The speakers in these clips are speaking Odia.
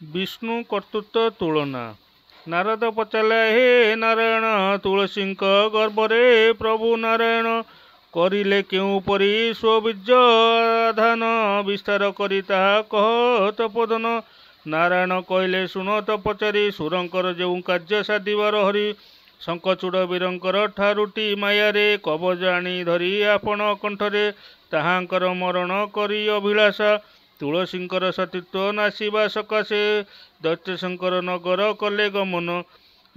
ବିଷ୍ଣୁ କର୍ତ୍ତୃତ୍ୱ ତୁଳନା ନାରଦ ପଚାରିଲା ହେ ନାରାୟଣ ତୁଳସୀଙ୍କ ଗର୍ବରେ ପ୍ରଭୁ ନାରାୟଣ କରିଲେ କେଉଁ ପରି ସ୍ୱବୀର୍ଯ୍ୟ ଆଧାନ ବିସ୍ତାର କରି ତାହା କହ ତପୋଧନ ନାରାୟଣ କହିଲେ ଶୁଣ ତ ପଚାରି ସୁରଙ୍କର ଯେଉଁ କାର୍ଯ୍ୟ ସାଧିବାର ହରି ଶଙ୍କଚୂଡ଼ ବୀରଙ୍କର ଠାରୁଟି ମାୟାରେ କବଜ ଆଣି ଧରି ଆପଣ କଣ୍ଠରେ ତାହାଙ୍କର ମରଣ କରି ଅଭିଳାଷା ତୁଳସୀଙ୍କର ସତୀତ୍ୱ ନାଶିବା ସକାଶେ ଦୈତ୍ୟଶଙ୍କର ନଗର କଲେ ଗମନ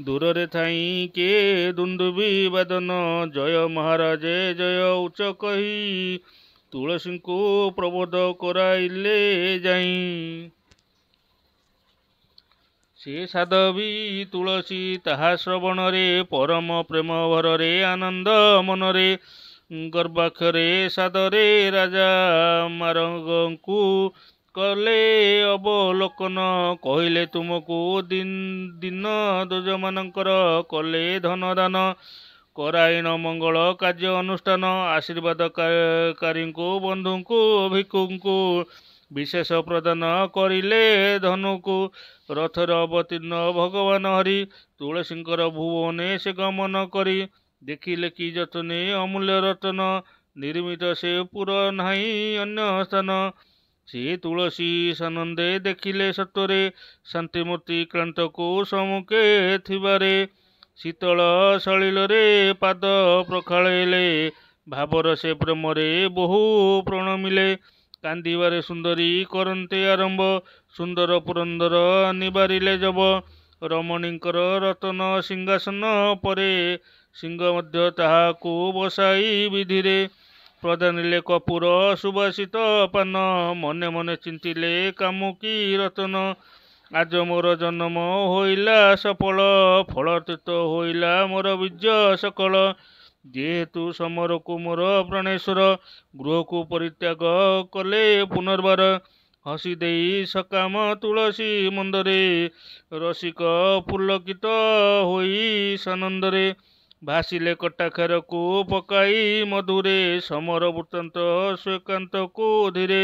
ଦୂରରେ ଥାଇ କିଏ ଦୁନ୍ଦୁବି ବାଦନ ଜୟ ମହାରାଜେ ଜୟ ଉଚ୍ଚ କହି ତୁଳସୀଙ୍କୁ ପ୍ରବୋଧ କରାଇଲେ ଯାଇ ସେ ସାଧବି ତୁଳସୀ ତାହା ଶ୍ରବଣରେ ପରମ ପ୍ରେମ ଭରରେ ଆନନ୍ଦ ମନରେ ଗର୍ବାକ୍ଷରେ ସାଦରେ ରାଜା ମାରଙ୍ଗଙ୍କୁ କଲେ ଅବଲୋକନ କହିଲେ ତୁମକୁ ଦିନ ଦିନ ଦୁଜମାନଙ୍କର କଲେ ଧନ ଦାନ କରାଇଣ ମଙ୍ଗଳ କାର୍ଯ୍ୟ ଅନୁଷ୍ଠାନ ଆଶୀର୍ବାଦକାରୀଙ୍କୁ ବନ୍ଧୁଙ୍କୁ ଭିକ୍ଷୁଙ୍କୁ ବିଶେଷ ପ୍ରଦାନ କରିଲେ ଧନୁକୁ ରଥରେ ଅବତୀର୍ଣ୍ଣ ଭଗବାନ ହରି ତୁଳସୀଙ୍କର ଭୁବନେ ସେ ଗମନ କରି ଦେଖିଲେ କି ଯତ୍ନେ ଅମୂଲ୍ୟ ରତନ ନିର୍ମିତ ସେ ପୁର ନାହିଁ ଅନ୍ୟ ସ୍ଥାନ ସେ ତୁଳସୀ ସାନନ୍ଦେ ଦେଖିଲେ ସତରେ ଶାନ୍ତିମୂର୍ତ୍ତି କ୍ଳାନ୍ତକୁ ସମ୍ମୁଖେ ଥିବାରେ ଶୀତଳ ଶଳିଳରେ ପାଦ ପ୍ରଖାଳେଇଲେ ଭାବର ସେ ପ୍ରେମରେ ବହୁ ପ୍ରଣମିଲେ କାନ୍ଦିବାରେ ସୁନ୍ଦରୀ କରନ୍ତେ ଆରମ୍ଭ ସୁନ୍ଦର ପୁରନ୍ଦର ନିବାରିଲେ ଜବ ରମଣୀଙ୍କର ରତନ ସିଂହାସନ ପରେ ସିଂହ ମଧ୍ୟ ତାହାକୁ ବସାଇ ବିଧିରେ ପ୍ରଧାନିଲେ କପୁର ସୁବାସିତ ପାନ ମନେ ମନେ ଚିନ୍ତିଲେ କାମୁକି କି ରତ୍ନ ଆଜ ମୋର ଜନ୍ମ ହୋଇଲା ସଫଳ ଫଳତୀତ ହୋଇଲା ମୋର ବିଜୟ ସକଳ ଯେହେତୁ ସମରକୁ ମୋର ପ୍ରାଣେଶ୍ୱର ଗୃହକୁ ପରିତ୍ୟାଗ କଲେ ପୁନର୍ବାର ହସି ଦେଇ ସକାମ ତୁଳସୀ ମନ୍ଦରେ ରସିକ ପୁଲକିତ ହୋଇ ସାନନ୍ଦରେ ଭାସିଲେ କଟାକ୍ଷରକୁ ପକାଇ ମଧୁରେ ସମର ବୃତ୍ତାନ୍ତ ଶ୍ୱେକାନ୍ତକୁ ଧୀରେ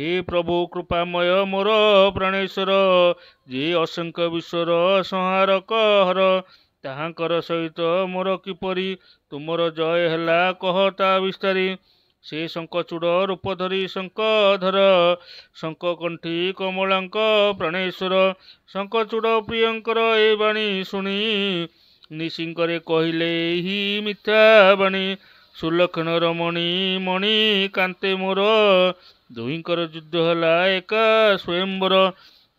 ହେ ପ୍ରଭୁ କୃପାମୟ ମୋର ପ୍ରାଣେଶ୍ୱର ଯିଏ ଅସଂଖ୍ୟ ବିଶ୍ୱର ସଂହାରକ ହର ତାହାଙ୍କର ସହିତ ମୋର କିପରି ତୁମର ଜୟ ହେଲା କହ ତା ବିସ୍ତାରୀ ସେ ଶଙ୍କ ଚୂଡ଼ ରୂପ ଧରି ଶଙ୍କ ଧର ଶଙ୍କ କଣ୍ଠି କମଳାଙ୍କ ପ୍ରାଣେଶ୍ୱର ଶଙ୍କ ଚୂଡ଼ ପ୍ରିୟଙ୍କର ଏ ବାଣୀ ଶୁଣି ନିଶିଙ୍କରେ କହିଲେ ଏହି ମିଥ୍ୟା ବାଣୀ ସୁଲକ୍ଷଣର ମଣି ମଣି କାନ୍ତେ ମୋର ଦୁହିଁଙ୍କର ଯୁଦ୍ଧ ହେଲା ଏକା ସ୍ୱୟମ୍ବର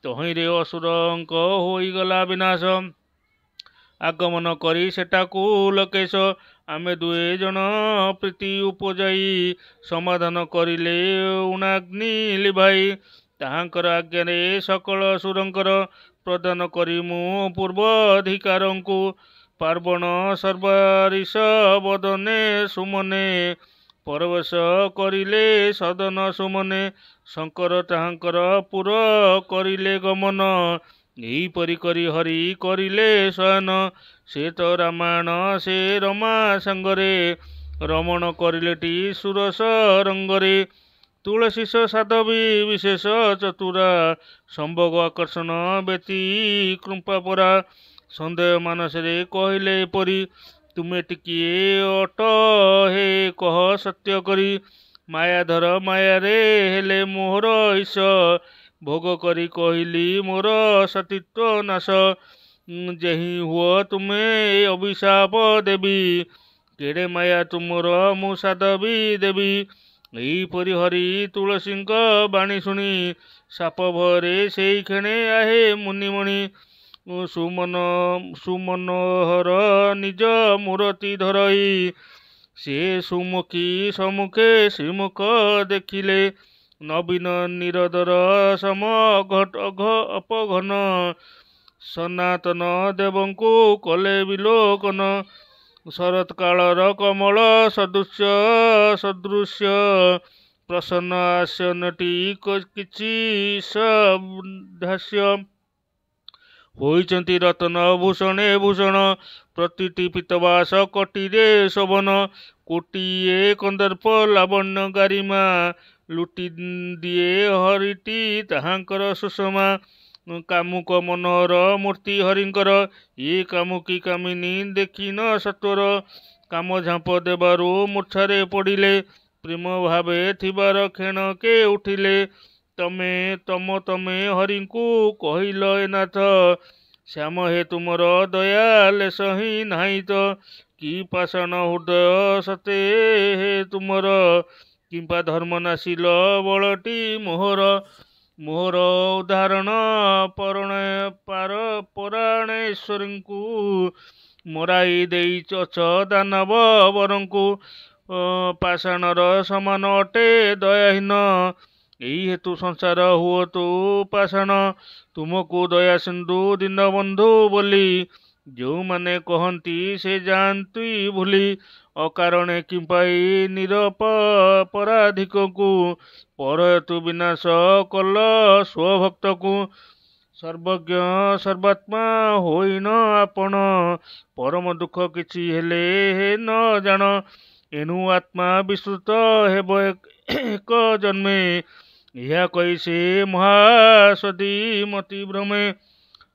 ତହିଁରେ ଅସୁରଙ୍କ ହୋଇଗଲା ବିନାଶ ଆଗମନ କରି ସେଟାକୁ ଲୋକେଶ ଆମେ ଜଣ ପ୍ରୀତି ଉପଯାୟୀ ସମାଧାନ କରିଲେ ଉଣାଗ୍ନି ଲିଭାଇ ତାହାଙ୍କର ଆଜ୍ଞାରେ ସକଳ ସୁରଙ୍କର ପ୍ରଦାନ କରି ମୁଁ ପୂର୍ବ ଅଧିକାରଙ୍କୁ ପାର୍ବଣ ସର୍ବାରିଷ ବଦନେ ସୁମନେ ପରବେଶ କରିଲେ ସଦନ ସୁମନେ ଶଙ୍କର ତାହାଙ୍କର ପୁର କରିଲେ ଗମନ ଏହିପରି କରି ହରି କରିଲେ ଶୟନ ସେ ତ ରାମାୟଣ ସେ ରମା ସାଙ୍ଗରେ ରମଣ କରିଲେଟି ସୁରସ ରଙ୍ଗରେ ତୁଳସୀ ସାଧ ବି ବିଶେଷ ଚତୁରା ସମ୍ଭବ ଆକର୍ଷଣ ବ୍ୟତୀ ପରା ସନ୍ଦେହ ମାନସରେ କହିଲେ ଏପରି ତୁମେ ଟିକିଏ ଅଟ ହେ କହ ସତ୍ୟ କରି ମାୟାଧର ମାୟାରେ ହେଲେ ମୋହର ଈଶ୍ୱର ଭୋଗ କରି କହିଲି ମୋର ସତୀତ୍ୱ ନାଶ ଯେହି ହୁଅ ତୁମେ ଅଭିଶାପ ଦେବି କେଡ଼େ ମାୟା ତୁମର ମୁଁ ସାଦ ବି ଦେବି ଏହିପରି ହରି ତୁଳସୀଙ୍କ ବାଣୀ ଶୁଣି ସାପ ଭରେ ସେଇ କ୍ଷଣେ ଆହେ ମୁନିମଣି ସୁମନ ସୁମନୋହର ନିଜ ମୂରତି ଧରଇ ସେ ସୁମୁଖୀ ସମ୍ମୁଖେ ଶ୍ରୀମୁଖ ଦେଖିଲେ ନବୀନ ନିରଦର ସମ ଘଟ ଘ ଅପଘନ ସନାତନ ଦେବଙ୍କୁ କଲେ ବିଲୋକନ ଶରତ କାଳର କମଳ ସଦୃଶ ସଦୃଶ ପ୍ରସନ୍ନ ଆସନଟି କିଛି ସଭ୍ୟାସ୍ୟ ହୋଇଛନ୍ତି ରତ୍ନ ଭୂଷଣେ ଭୂଷଣ ପ୍ରତିଟି ପିତବାସ କଟିରେ ଶୋଭନ କୋଟିଏ କନ୍ଦର୍ପ ଲାବଣ୍ୟ ଗାରିମା ଲୁଟି ଦିଏ ହରିଟି ତାହାଙ୍କର ସୁଷମା କାମୁକ ମନର ମୂର୍ତ୍ତି ହରିଙ୍କର ଇଏ କାମୁକି କାମିନୀ ଦେଖିନ ସତ୍ୱର କାମ ଝାମ୍ପ ଦେବାରୁ ମୂର୍ଚ୍ଛାରେ ପଡ଼ିଲେ ପ୍ରେମ ଭାବେ ଥିବାର କ୍ଷଣ କେ ଉଠିଲେ ତମେ ତମ ତମେ ହରିଙ୍କୁ କହିଲ ଏନାଥ ଶ୍ୟାମ ହେ ତୁମର ଦୟା ଲେସ ହିଁ ନାହିଁ ତ କି ପାଷଣ ହୃଦୟ ସତେ ହେ ତୁମର କିମ୍ବା ଧର୍ମ ନାଶିଲ ବଳଟି ମୋହର ମୋହର ଉଦାହରଣ ପରଣୟ ପାର ପରାଣେଶ୍ୱରୀଙ୍କୁ ମରାଇ ଦେଇ ଦେଇଛ ଦାନବ ବରଙ୍କୁ ପାଷାଣର ସମାନ ଅଟେ ଦୟାହୀନ ଏଇ ହେତୁ ସଂସାର ହୁଅ ତୁ ପାଷାଣ ତୁମକୁ ଦୟା ସିନ୍ଧୁ ଦୀନବନ୍ଧୁ ବୋଲି ଯେଉଁମାନେ କହନ୍ତି ସେ ଯାଆନ୍ତି ଭୁଲି ଅକାରଣେ କିମ୍ବାଇ ନିରପ ପରାଧିକକୁ ପରୟତୁ ବିନାଶ କଲ ସ୍ୱଭକ୍ତକୁ ସର୍ବଜ୍ଞ ସର୍ବାତ୍ମା ହୋଇନ ଆପଣ ପରମ ଦୁଃଖ କିଛି ହେଲେ ହେ ନ ଜାଣ ଏଣୁ ଆତ୍ମା ବିସ୍ତୃତ ହେବ ଏକ ଜନ୍ମେ ଏହା କହି ସେ ମହାସତୀ ମତି ଭ୍ରମେ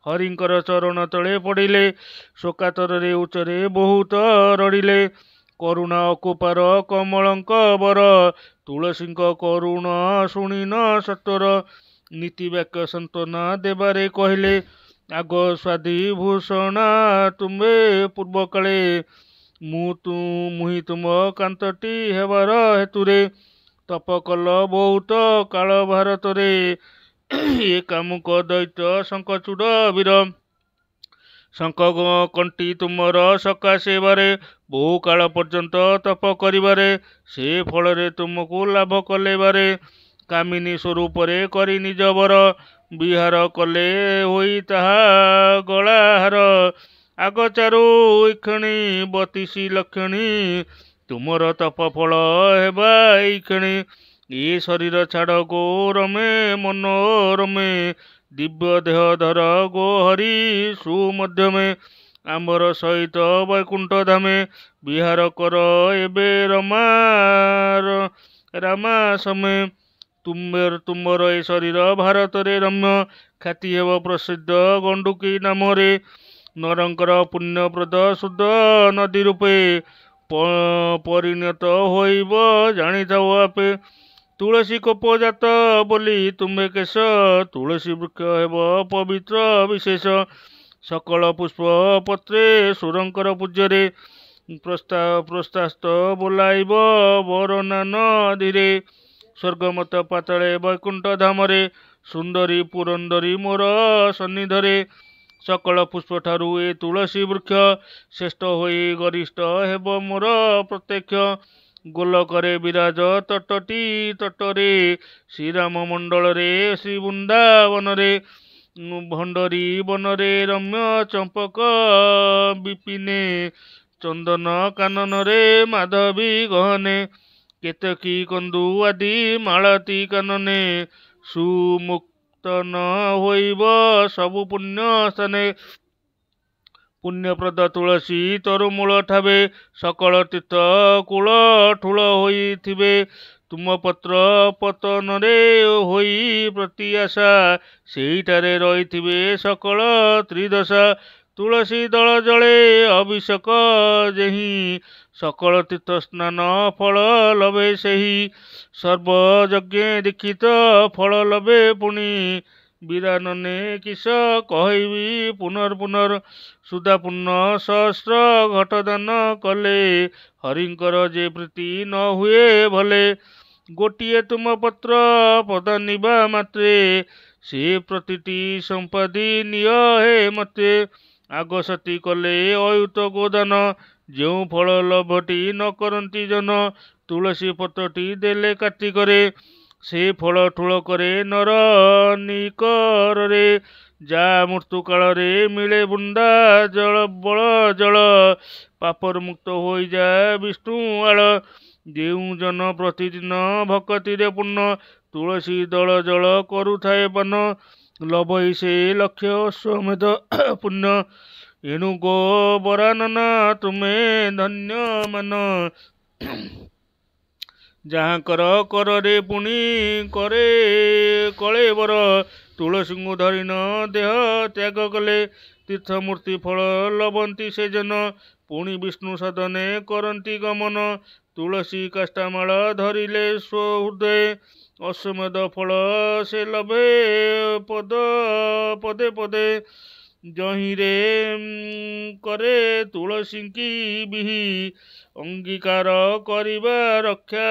ହରିଙ୍କର ଚରଣ ତଳେ ପଡ଼ିଲେ ଶୋକାତରରେ ଉଚ୍ଚରେ ବହୁତ ରଡ଼ିଲେ କରୁଣ କୁପାର କମଳଙ୍କ ବର ତୁଳସୀଙ୍କ କରୁଣ ଶୁଣିନ ସତର ନୀତିବାକ୍ୟ ସାନ୍ତ୍ୱନା ଦେବାରେ କହିଲେ ଆଗ ସ୍ୱାଧିଭୂଷଣା ତୁମେ ପୂର୍ବକାଳେ ମୁଁ ତୁ ମୁହିଁ ତୁମ କାନ୍ତଟି ହେବାର ହେତୁରେ ତପ କଲ ବହୁତ କାଳ ଭାରତରେ ଏ କାମୁକ ଦୈତ୍ୟ ଶଙ୍କଚୂଡ଼ ବୀର ଶଙ୍ଖ କଣ୍ଟି ତୁମର ସକାଶେବାରେ ବହୁ କାଳ ପର୍ଯ୍ୟନ୍ତ ତପ କରିବାରେ ସେ ଫଳରେ ତୁମକୁ ଲାଭ କଲେବାରେ କାମିନୀ ସ୍ୱରୂପରେ କରି ନିଜ ବର ବିହାର କଲେ ହୋଇ ତାହା ଗଳାହାର ଚାରୁ ଇକ୍ଷଣି ବତିଶ ଲକ୍ଷଣୀ ତୁମର ତପ ଫଳ ହେବା ଏଇକ୍ଷଣି ଏ ଶରୀର ଛାଡ଼ ଗୋ ମନୋରମେ ଦିବ୍ୟ ଦେହଧର ଗୋହରି ସୁମଧ୍ୟମେ ଆମ୍ବର ସହିତ ବୈକୁଣ୍ଠ ଧାମେ ବିହାର କର ଏବେ ରମାର ରାମା ସମେ ତୁମର ତୁମର ଏ ଶରୀର ଭାରତରେ ରମ୍ୟ ଖ୍ୟାତି ହେବ ପ୍ରସିଦ୍ଧ ଗଣ୍ଡୁକି ନାମରେ ନରଙ୍କର ପୁଣ୍ୟପ୍ରଦ ଶୁଦ୍ଧ ନଦୀ ରୂପେ ପରିଣତ ହୋଇବ ଜାଣିଥାଉ ଆପେ ତୁଳସୀ କପଜାତ ବୋଲି ତୁମେ କେଶ ତୁଳସୀ ବୃକ୍ଷ ହେବ ପବିତ୍ର ବିଶେଷ ସକଳ ପୁଷ୍ପ ପତ୍ରେ ସୁରଙ୍କର ପୂଜ୍ୟରେ ପ୍ରସ୍ତାବ ପ୍ରସ୍ତାସ୍ତ ବୋଲାଇବ ବରନାନ ଧୀରେ ସ୍ୱର୍ଗମତ ପାତଳେ ବୈକୁଣ୍ଠ ଧାମରେ ସୁନ୍ଦରୀ ପୁରନ୍ଦରୀ ମୋର ସନ୍ନିଧରେ ସକଳ ପୁଷ୍ପ ଠାରୁ ଏ ତୁଳସୀ ବୃକ୍ଷ ଶ୍ରେଷ୍ଠ ହୋଇ ଗରିଷ୍ଠ ହେବ ମୋର ପ୍ରତ୍ୟକ୍ଷ ଗୋଲକରେ ବିରାଜ ତଟଟି ତଟରେ ଶ୍ରୀରାମ ମଣ୍ଡଳରେ ଶ୍ରୀ ବୃନ୍ଦାବନରେ ଭଣ୍ଡରୀ ବନରେ ରମ୍ୟ ଚମ୍ପକ ବିପିନେ ଚନ୍ଦନ କାନନରେ ମାଧବୀ ଗହନେ କେତକୀ କନ୍ଦୁ ଆଦି ମାଳତୀ କାନନେ ସୁମୁକ୍ତନ ହୋଇବ ସବୁ ପୁଣ୍ୟ ସ୍ଥାନେ ପୁଣ୍ୟପ୍ରଦ ତୁଳସୀ ତରୁ ମୂଳ ଠାବେ ସକଳ ତୀର୍ଥ କୂଳ ଠୁଳ ହୋଇଥିବେ ତୁମ ପତ୍ର ପତନରେ ହୋଇ ପ୍ରତି ଆଶା ସେଇଠାରେ ରହିଥିବେ ସକଳ ତ୍ରିଦଶା ତୁଳସୀ ଦଳ ଜଳେ ଅଭିଷେକ ଯେହି ସକଳ ତୀର୍ଥ ସ୍ନାନ ଫଳ ଲଭେ ସେହି ସର୍ବଯଜ୍ଞେ ଦୀକ୍ଷିତ ଫଳ ଲଭେ ପୁଣି ବିରାନ ନେଇ କିସ କହିବି ପୁନର୍ପୁନର୍ ସୁଦାପୂର୍ଣ୍ଣ ସହସ୍ର ଘଟଦାନ କଲେ ହରିଙ୍କର ଯେ ପ୍ରୀତି ନ ହୁଏ ଭଲେ ଗୋଟିଏ ତୁମ ପତ୍ର ପଦାନିବା ମାତ୍ରେ ସେ ପ୍ରତିଟି ସମ୍ପାଦି ନିଅ ହେ ମୋତେ ଆଗ ସତୀ କଲେ ଅୟୁତ ଗୋଦାନ ଯେଉଁ ଫଳ ଲୋଭଟି ନ କରନ୍ତି ଜନ ତୁଳସୀ ପତ୍ରଟି ଦେଲେ କାର୍ତ୍ତିକରେ ସେ ଫଳ ଠୁଳ କରେ ନର ନିକରରେ ଯା ମୃତ୍ୟୁକାଳରେ ମିଳେ ବୁନ୍ଦା ଜଳ ବଳ ଜଳ ପାପରୁ ମୁକ୍ତ ହୋଇଯା ବିଷ୍ଣୁ ଆଳ ଯେଉଁ ଜନ ପ୍ରତିଦିନ ଭକ୍ତିରେ ପୂର୍ଣ୍ଣ ତୁଳସୀ ଦଳ ଜଳ କରୁଥାଏ ବନ ଲଭଇ ସେ ଲକ୍ଷ ଅଶ୍ୱମେଧ ପୂର୍ଣ୍ଣ ଏଣୁ ଗୋ ବରାନନା ତୁମେ ଧନ୍ୟମାନ ଯାହାଙ୍କର କରରେ ପୁଣି କରେ କଳେ ବର ତୁଳସୀଙ୍କୁ ଧରିନ ଦେହ ତ୍ୟାଗ କଲେ ତୀର୍ଥମୂର୍ତ୍ତି ଫଳ ଲଭନ୍ତି ସେ ଜନ ପୁଣି ବିଷ୍ଣୁ ସଦନେ କରନ୍ତି ଗମନ ତୁଳସୀ କାଷ୍ଟାମାଳ ଧରିଲେ ସ୍ୱ ହୃଦୟ ଅସମେଦ ଫଳ ସେ ଲଭେ ପଦ ପଦେ ପଦେ ଯହିଁରେ କରେ ତୁଳସୀଙ୍କି ବିହି ଅଙ୍ଗୀକାର କରିବା ରକ୍ଷା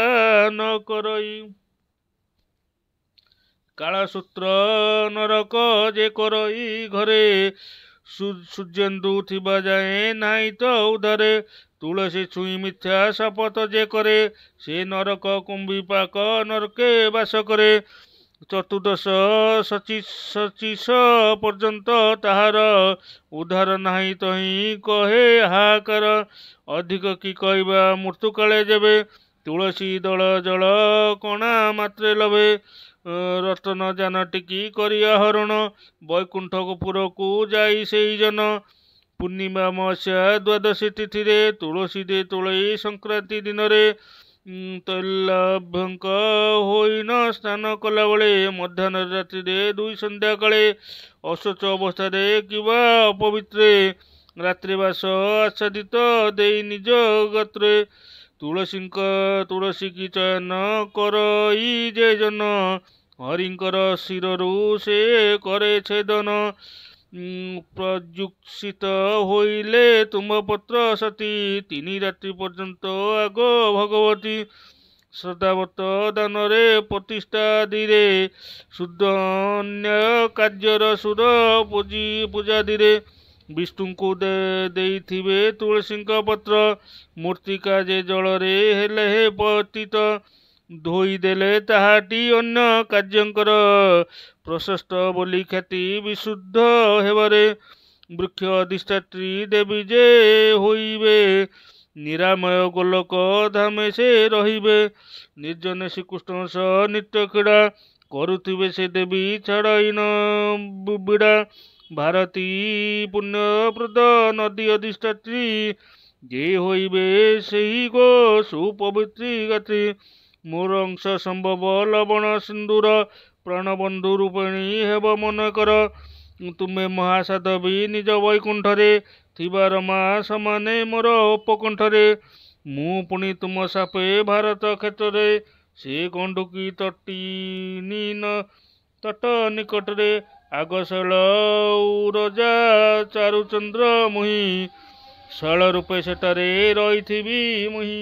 ନ କରଇ କାଳସୂତ୍ର ନରକ ଯେ କରଇ ଘରେ ସୂର୍ଯ୍ୟନ୍ଦୁ ଥିବା ଯାଏ ନାହିଁ ତ ଉଧାରେ ତୁଳସୀ ଛୁଇଁ ମିଥ୍ୟା ଶପଥ ଯେ କରେ ସେ ନରକ କୁମ୍ଭୀ ପାକ ନରକେ ବାସ କରେ চতুর্দশ সচিশ পর্যন্ত তাহার উদ্ଧାର ନାହିଁ ତହିଁ କହେ ହାହାକାର ଅଧିକ କି କହିବା ମୃତ୍ୟୁକାଳେ ଯେବେ ତୁଳସୀ ଦଳ ଜଳ କଣା ମାତ୍ରେ ଲଭେ ରତନ ଯାନ ଟିକି କରି ଆହରଣ ବୈକୁଣ୍ଠ ଗୋପୁରକୁ ଯାଇ ସେଇ ଜନ ପୂର୍ଣ୍ଣିମା ଅମାବାସ୍ୟା ଦ୍ୱାଦଶୀ ତିଥିରେ ତୁଳସୀ ଦେ ତୁଳେଇ ସଂକ୍ରାନ୍ତି ଦିନରେ ତୈଲଭ୍ୟଙ୍କ ହୋଇନ ସ୍ନାନ କଲାବେଳେ ମଧ୍ୟାହ୍ନ ରାତ୍ରିରେ ଦୁଇ ସନ୍ଧ୍ୟା କାଳେ ଅଶୌଚ ଅବସ୍ଥାରେ କିମ୍ବା ଅପବିତ୍ରେ ରାତ୍ରିବାସ ଆଚ୍ଛାଦିତ ଦେଇ ନିଜ ଗାତ୍ରେ ତୁଳସୀଙ୍କ ତୁଳସୀ କି ଚୟନ କରଇ ଯେ ଜନ ହରିଙ୍କର ଶିରରୁ ସେ କରେ ଛେଦନ ପ୍ରଯୁକ୍ସିତ ହୋଇଲେ ତୁମ ପତ୍ର ସତୀ ତିନି ରାତ୍ରି ପର୍ଯ୍ୟନ୍ତ ଆଗ ଭଗବତୀ ସଦାବତ ଦାନରେ ପ୍ରତିଷ୍ଠାଦିରେ ଶୁଦ୍ଧ ଅନ୍ୟ କାର୍ଯ୍ୟର ସୁର ପୂଜି ପୂଜାଦିରେ ବିଷ୍ଣୁଙ୍କୁ ଦେଇଥିବେ ତୁଳସୀଙ୍କ ପତ୍ର ମୂର୍ତ୍ତିକା ଯେ ଜଳରେ ହେଲେ ହେ ପତିତ ଧୋଇଦେଲେ ତାହାଟି ଅନ୍ୟ କାର୍ଯ୍ୟଙ୍କର ପ୍ରଶସ୍ତ ବୋଲି ଖ୍ୟାତି ବିଶୁଦ୍ଧ ହେବାରେ ବୃକ୍ଷ ଅଧିଷ୍ଠାତ୍ରୀ ଦେବୀ ଯେ ହୋଇବେ ନିରାମୟ ଗୋଲକ ଧାମେ ସେ ରହିବେ ନିର୍ଜନ ଶ୍ରୀକୃଷ୍ଣ ସହ ନିତ୍ୟ କ୍ରୀଡ଼ା କରୁଥିବେ ସେ ଦେବୀ ଛଡ଼ଇନ ବିଡ଼ା ଭାରତୀ ପୁଣ୍ୟପ୍ରଦ ନଦୀ ଅଧିଷ୍ଠାତ୍ରୀ ଯେ ହୋଇବେ ସେହି ଗୋ ସୁପବିତ୍ରୀ ଗାତ୍ରୀ ମୋର ଅଂଶ ସମ୍ଭବ ଲବଣ ସିନ୍ଦୁର ପ୍ରାଣବନ୍ଧୁ ରୂପିଣୀ ହେବ ମନେକର ତୁମେ ମହାସାଧବୀ ନିଜ ବୈକୁଣ୍ଠରେ ଥିବା ରମା ସମାନେ ମୋର ଉପକଣ୍ଠରେ ମୁଁ ପୁଣି ତୁମ ସାପେ ଭାରତ କ୍ଷେତ୍ରରେ ସେ କଣ୍ଡୁକି ତଟି ନୀନ ତଟ ନିକଟରେ ଆଗଶୈଳ ରଜା ଚାରୁଚନ୍ଦ୍ର ମୁହିଁ ଶାଳ ରୂପେ ସେଠାରେ ରହିଥିବି ମୁହିଁ